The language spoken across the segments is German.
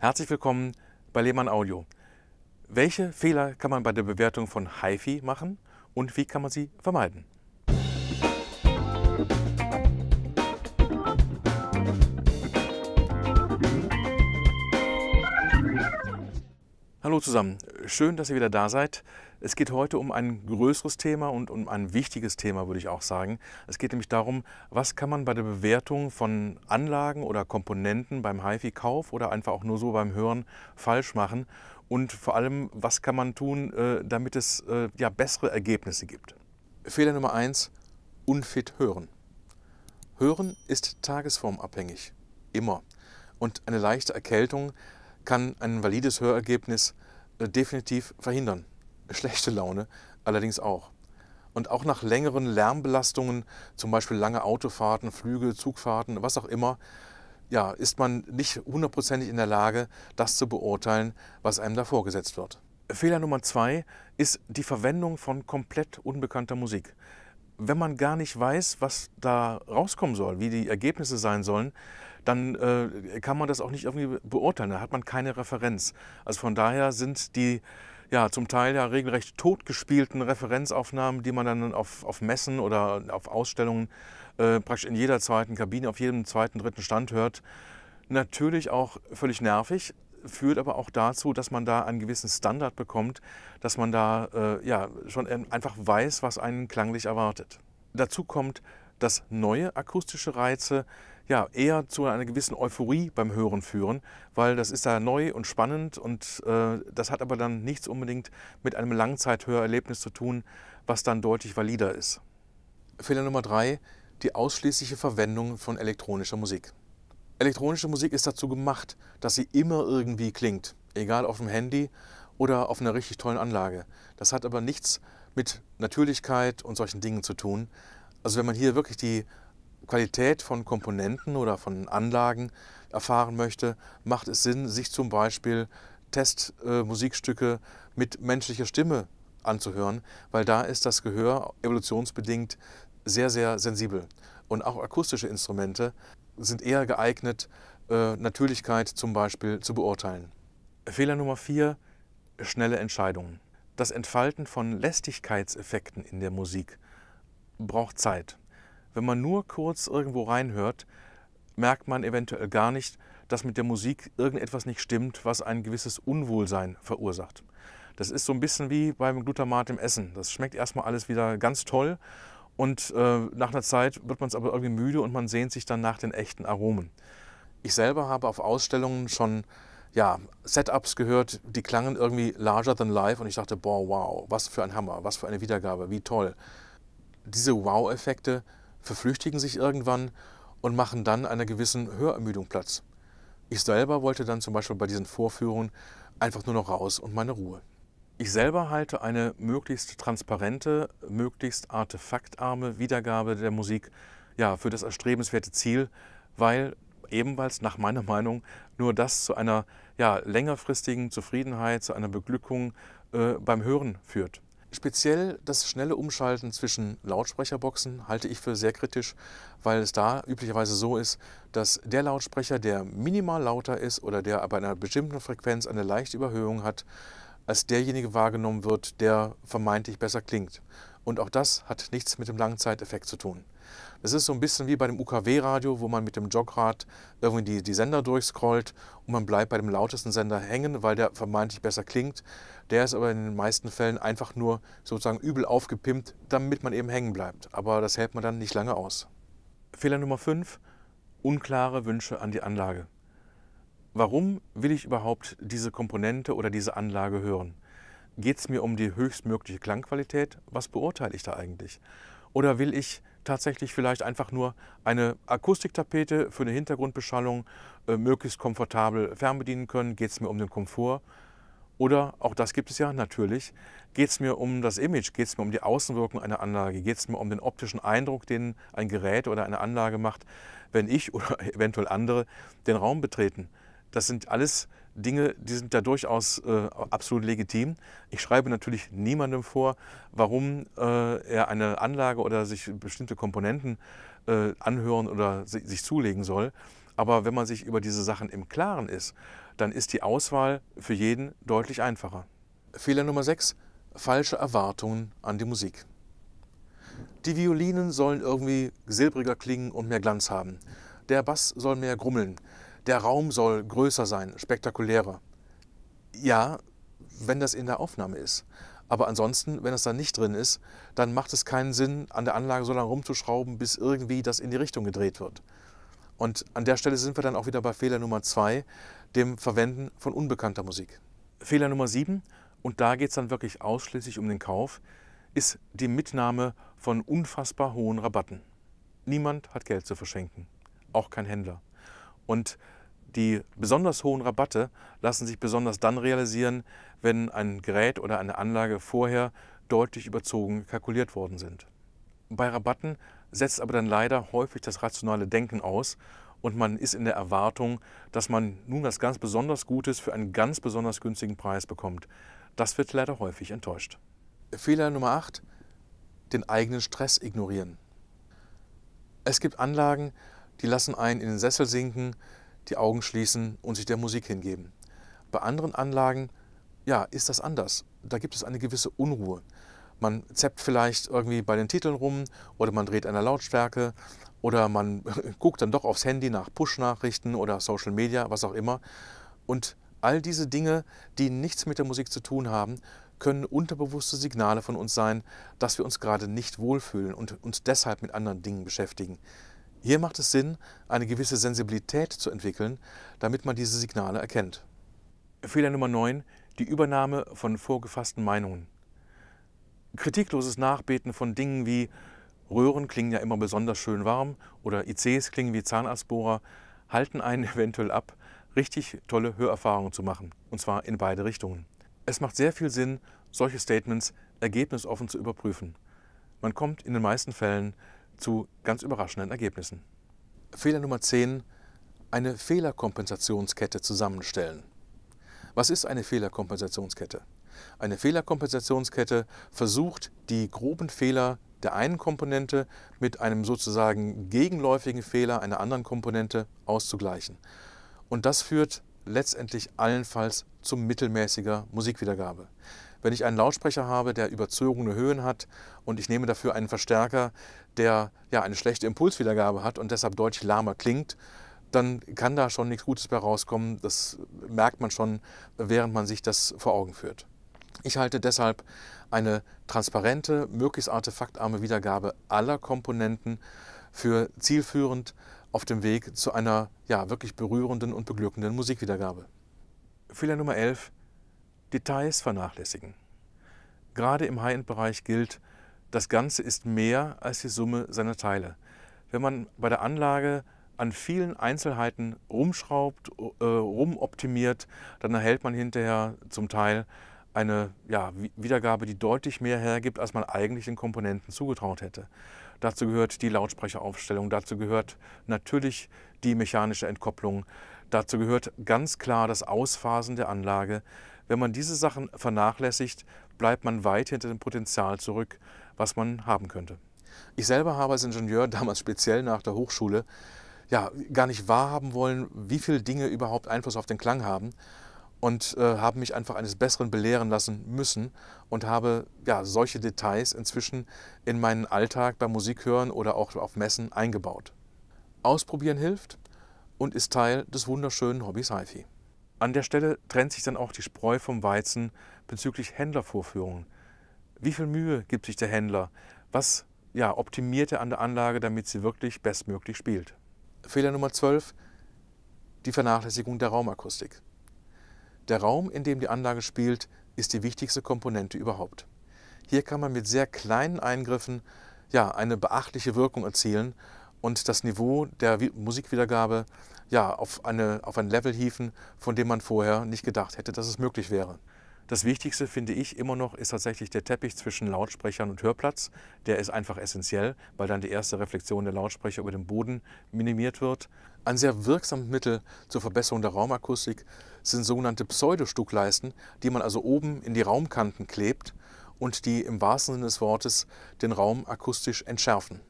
Herzlich willkommen bei Lehmann Audio. Welche Fehler kann man bei der Bewertung von HiFi machen und wie kann man sie vermeiden? Hallo zusammen, schön, dass ihr wieder da seid. Es geht heute um ein größeres Thema und um ein wichtiges Thema, würde ich auch sagen. Es geht nämlich darum, was kann man bei der Bewertung von Anlagen oder Komponenten beim HIFI-Kauf oder einfach auch nur so beim Hören falsch machen und vor allem, was kann man tun, äh, damit es äh, ja, bessere Ergebnisse gibt. Fehler Nummer eins: unfit hören. Hören ist tagesformabhängig, immer. Und eine leichte Erkältung kann ein valides Hörergebnis äh, definitiv verhindern schlechte Laune allerdings auch. Und auch nach längeren Lärmbelastungen, zum Beispiel lange Autofahrten, Flüge, Zugfahrten, was auch immer, ja, ist man nicht hundertprozentig in der Lage, das zu beurteilen, was einem da vorgesetzt wird. Fehler Nummer zwei ist die Verwendung von komplett unbekannter Musik. Wenn man gar nicht weiß, was da rauskommen soll, wie die Ergebnisse sein sollen, dann äh, kann man das auch nicht irgendwie beurteilen. Da hat man keine Referenz. Also von daher sind die ja, zum Teil ja regelrecht totgespielten Referenzaufnahmen, die man dann auf, auf Messen oder auf Ausstellungen äh, praktisch in jeder zweiten Kabine, auf jedem zweiten, dritten Stand hört. Natürlich auch völlig nervig, führt aber auch dazu, dass man da einen gewissen Standard bekommt, dass man da äh, ja, schon einfach weiß, was einen klanglich erwartet. Dazu kommt, dass neue akustische Reize ja, eher zu einer gewissen Euphorie beim Hören führen, weil das ist da neu und spannend und äh, das hat aber dann nichts unbedingt mit einem Langzeithörerlebnis zu tun, was dann deutlich valider ist. Fehler Nummer drei, die ausschließliche Verwendung von elektronischer Musik. Elektronische Musik ist dazu gemacht, dass sie immer irgendwie klingt, egal auf dem Handy oder auf einer richtig tollen Anlage. Das hat aber nichts mit Natürlichkeit und solchen Dingen zu tun. Also wenn man hier wirklich die Qualität von Komponenten oder von Anlagen erfahren möchte, macht es Sinn, sich zum Beispiel Testmusikstücke äh, mit menschlicher Stimme anzuhören, weil da ist das Gehör evolutionsbedingt sehr, sehr sensibel. Und auch akustische Instrumente sind eher geeignet, äh, Natürlichkeit zum Beispiel zu beurteilen. Fehler Nummer vier, schnelle Entscheidungen. Das Entfalten von Lästigkeitseffekten in der Musik braucht Zeit. Wenn man nur kurz irgendwo reinhört, merkt man eventuell gar nicht, dass mit der Musik irgendetwas nicht stimmt, was ein gewisses Unwohlsein verursacht. Das ist so ein bisschen wie beim Glutamat im Essen. Das schmeckt erstmal alles wieder ganz toll und äh, nach einer Zeit wird man es aber irgendwie müde und man sehnt sich dann nach den echten Aromen. Ich selber habe auf Ausstellungen schon ja, Setups gehört, die klangen irgendwie larger than life und ich dachte, boah, wow, was für ein Hammer, was für eine Wiedergabe, wie toll. Diese Wow-Effekte verflüchtigen sich irgendwann und machen dann einer gewissen Hörermüdung Platz. Ich selber wollte dann zum Beispiel bei diesen Vorführungen einfach nur noch raus und meine Ruhe. Ich selber halte eine möglichst transparente, möglichst artefaktarme Wiedergabe der Musik ja, für das erstrebenswerte Ziel, weil ebenfalls nach meiner Meinung nur das zu einer ja, längerfristigen Zufriedenheit, zu einer Beglückung äh, beim Hören führt. Speziell das schnelle Umschalten zwischen Lautsprecherboxen halte ich für sehr kritisch, weil es da üblicherweise so ist, dass der Lautsprecher, der minimal lauter ist oder der aber einer bestimmten Frequenz eine leichte Überhöhung hat, als derjenige wahrgenommen wird, der vermeintlich besser klingt. Und auch das hat nichts mit dem Langzeiteffekt zu tun. Das ist so ein bisschen wie bei dem UKW-Radio, wo man mit dem Jograd irgendwie die, die Sender durchscrollt und man bleibt bei dem lautesten Sender hängen, weil der vermeintlich besser klingt. Der ist aber in den meisten Fällen einfach nur sozusagen übel aufgepimpt, damit man eben hängen bleibt. Aber das hält man dann nicht lange aus. Fehler Nummer 5. Unklare Wünsche an die Anlage. Warum will ich überhaupt diese Komponente oder diese Anlage hören? Geht es mir um die höchstmögliche Klangqualität? Was beurteile ich da eigentlich? Oder will ich tatsächlich vielleicht einfach nur eine Akustiktapete für eine Hintergrundbeschallung äh, möglichst komfortabel fernbedienen können. Geht es mir um den Komfort? Oder, auch das gibt es ja natürlich, geht es mir um das Image, geht es mir um die Außenwirkung einer Anlage, geht es mir um den optischen Eindruck, den ein Gerät oder eine Anlage macht, wenn ich oder eventuell andere den Raum betreten. Das sind alles Dinge, die sind da durchaus äh, absolut legitim. Ich schreibe natürlich niemandem vor, warum äh, er eine Anlage oder sich bestimmte Komponenten äh, anhören oder si sich zulegen soll. Aber wenn man sich über diese Sachen im Klaren ist, dann ist die Auswahl für jeden deutlich einfacher. Fehler Nummer 6. Falsche Erwartungen an die Musik. Die Violinen sollen irgendwie silbriger klingen und mehr Glanz haben. Der Bass soll mehr grummeln. Der Raum soll größer sein, spektakulärer. Ja, wenn das in der Aufnahme ist. Aber ansonsten, wenn es da nicht drin ist, dann macht es keinen Sinn, an der Anlage so lange rumzuschrauben, bis irgendwie das in die Richtung gedreht wird. Und an der Stelle sind wir dann auch wieder bei Fehler Nummer zwei, dem Verwenden von unbekannter Musik. Fehler Nummer sieben, und da geht es dann wirklich ausschließlich um den Kauf, ist die Mitnahme von unfassbar hohen Rabatten. Niemand hat Geld zu verschenken, auch kein Händler. Und die besonders hohen Rabatte lassen sich besonders dann realisieren, wenn ein Gerät oder eine Anlage vorher deutlich überzogen kalkuliert worden sind. Bei Rabatten setzt aber dann leider häufig das rationale Denken aus und man ist in der Erwartung, dass man nun was ganz besonders Gutes für einen ganz besonders günstigen Preis bekommt. Das wird leider häufig enttäuscht. Fehler Nummer 8. Den eigenen Stress ignorieren. Es gibt Anlagen, die lassen einen in den Sessel sinken, die Augen schließen und sich der Musik hingeben. Bei anderen Anlagen, ja, ist das anders. Da gibt es eine gewisse Unruhe. Man zappt vielleicht irgendwie bei den Titeln rum oder man dreht an der Lautstärke oder man guckt dann doch aufs Handy nach Push-Nachrichten oder Social Media, was auch immer. Und all diese Dinge, die nichts mit der Musik zu tun haben, können unterbewusste Signale von uns sein, dass wir uns gerade nicht wohlfühlen und uns deshalb mit anderen Dingen beschäftigen. Hier macht es Sinn, eine gewisse Sensibilität zu entwickeln, damit man diese Signale erkennt. Fehler Nummer 9, die Übernahme von vorgefassten Meinungen. Kritikloses Nachbeten von Dingen wie Röhren klingen ja immer besonders schön warm oder ICs klingen wie Zahnarztbohrer halten einen eventuell ab, richtig tolle Hörerfahrungen zu machen, und zwar in beide Richtungen. Es macht sehr viel Sinn, solche Statements ergebnisoffen zu überprüfen. Man kommt in den meisten Fällen zu ganz überraschenden Ergebnissen. Fehler Nummer 10. Eine Fehlerkompensationskette zusammenstellen. Was ist eine Fehlerkompensationskette? Eine Fehlerkompensationskette versucht, die groben Fehler der einen Komponente mit einem sozusagen gegenläufigen Fehler einer anderen Komponente auszugleichen. Und das führt letztendlich allenfalls zu mittelmäßiger Musikwiedergabe. Wenn ich einen Lautsprecher habe, der überzogene Höhen hat und ich nehme dafür einen Verstärker, der ja eine schlechte Impulswiedergabe hat und deshalb deutlich lahmer klingt, dann kann da schon nichts Gutes bei rauskommen. Das merkt man schon, während man sich das vor Augen führt. Ich halte deshalb eine transparente, möglichst artefaktarme Wiedergabe aller Komponenten für zielführend auf dem Weg zu einer ja, wirklich berührenden und beglückenden Musikwiedergabe. Fehler Nummer 11. Details vernachlässigen. Gerade im High-End-Bereich gilt, das Ganze ist mehr als die Summe seiner Teile. Wenn man bei der Anlage an vielen Einzelheiten rumschraubt, äh, rumoptimiert, dann erhält man hinterher zum Teil eine ja, Wiedergabe, die deutlich mehr hergibt, als man eigentlich den Komponenten zugetraut hätte. Dazu gehört die Lautsprecheraufstellung, dazu gehört natürlich die mechanische Entkopplung, dazu gehört ganz klar das Ausphasen der Anlage, wenn man diese Sachen vernachlässigt, bleibt man weit hinter dem Potenzial zurück, was man haben könnte. Ich selber habe als Ingenieur damals speziell nach der Hochschule ja, gar nicht wahrhaben wollen, wie viele Dinge überhaupt Einfluss auf den Klang haben und äh, habe mich einfach eines Besseren belehren lassen müssen und habe ja, solche Details inzwischen in meinen Alltag beim Musikhören oder auch auf Messen eingebaut. Ausprobieren hilft und ist Teil des wunderschönen Hobbys HiFi. An der Stelle trennt sich dann auch die Spreu vom Weizen bezüglich Händlervorführungen. Wie viel Mühe gibt sich der Händler? Was ja, optimiert er an der Anlage, damit sie wirklich bestmöglich spielt? Fehler Nummer 12, die Vernachlässigung der Raumakustik. Der Raum, in dem die Anlage spielt, ist die wichtigste Komponente überhaupt. Hier kann man mit sehr kleinen Eingriffen ja, eine beachtliche Wirkung erzielen und das Niveau der Musikwiedergabe ja, auf, eine, auf ein Level hieven, von dem man vorher nicht gedacht hätte, dass es möglich wäre. Das Wichtigste, finde ich, immer noch ist tatsächlich der Teppich zwischen Lautsprechern und Hörplatz. Der ist einfach essentiell, weil dann die erste Reflexion der Lautsprecher über den Boden minimiert wird. Ein sehr wirksames Mittel zur Verbesserung der Raumakustik sind sogenannte Pseudostuckleisten, die man also oben in die Raumkanten klebt und die im wahrsten Sinne des Wortes den Raum akustisch entschärfen.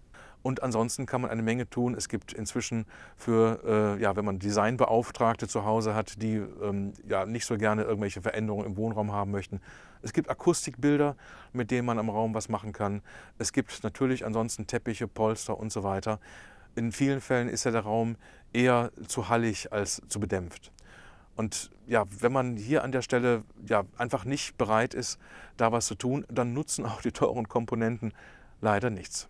Und ansonsten kann man eine Menge tun. Es gibt inzwischen für, äh, ja, wenn man Designbeauftragte zu Hause hat, die ähm, ja nicht so gerne irgendwelche Veränderungen im Wohnraum haben möchten. Es gibt Akustikbilder, mit denen man am Raum was machen kann. Es gibt natürlich ansonsten Teppiche, Polster und so weiter. In vielen Fällen ist ja der Raum eher zu hallig als zu bedämpft. Und ja, wenn man hier an der Stelle ja einfach nicht bereit ist, da was zu tun, dann nutzen auch die teuren Komponenten leider nichts.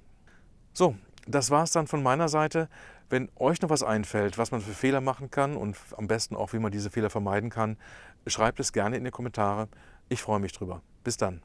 So, das war es dann von meiner Seite. Wenn euch noch was einfällt, was man für Fehler machen kann und am besten auch, wie man diese Fehler vermeiden kann, schreibt es gerne in die Kommentare. Ich freue mich drüber. Bis dann.